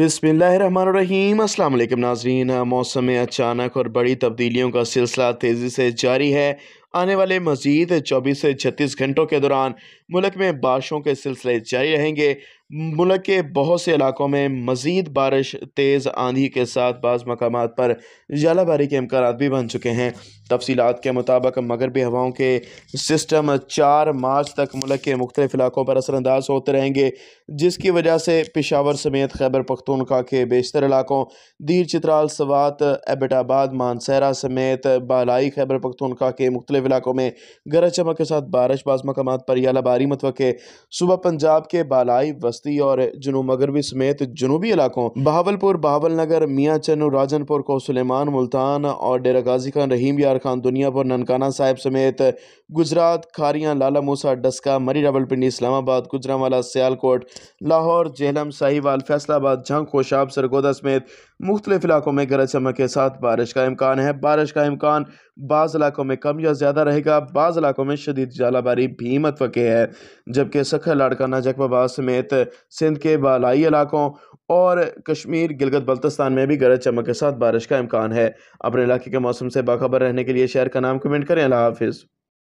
अस्सलाम वालेकुम नाजरीन मौसम में अचानक और बड़ी तब्दीलियों का सिलसिला तेज़ी से जारी है आने वाले मज़ीद 24 से 36 घंटों के दौरान मुल्क में बारिशों के सिलसिले जारी रहेंगे मुल्क के बहुत से इलाकों में मज़ीद बारिश तेज़ आंधी के साथ बाज़ मकाम पर जलाबारी के इम्कान भी बन चुके हैं तफसीत के मुताबिक मगरबी हवाओं के सिस्टम चार मार्च तक मुल्क के मुख्तलिफ इलाकों पर असरअंदाज होते रहेंगे जिसकी वजह से पिशावर समेत खैबर पख्तूनखा के बेशतर इलाकों दीर चित्राल सवात एबटाबाद मानसहरा समेत बालाई खैबर पख्तूनखा के मुख्तलिफ इलाकों में गरज चमक के साथ बारिश बाज़ मकाम पर जलाबारी मतवक़े सुबह पंजाब के बालाई वस्त बस्ती और जुनू मगरबी समेत जनूबी इलाकों बहावलपुर बहावल नगर मियाँ चनू राजनपुर को सलेमान मुल्तान और डेरा गाजी खान रहीम यार खान दुनियापुर ननकाना साहिब समेत गुजरात खारियाँ लाला मूसा डस्का मरी रावलपिंडी इस्लामाबाद गुजरावाला सियालकोट लाहौर जेहलम साहिवाल फैसलाबाद जंग खोशाब सरगोदा समेत मुख्तलिफ इलाकों में गरज चमक के साथ बारिश का इम्कान है बारिश का इम्कान बाज़ इलाकों में कम या ज़्यादा रहेगा बाज़ इलाकों में शदीद जालाबारी भी मतवक़ है जबकि सखर लाड़काना जकबाबाद समेत सिंध के बालाई इलाकों और कश्मीर गिलगत बल्तिस्तान में भी गरज चमक के साथ बारिश का इम्कान है अपने इलाके के मौसम से बाखबर रहने के लिए शहर का नाम कमेंट करें अल्लाह हाफिज़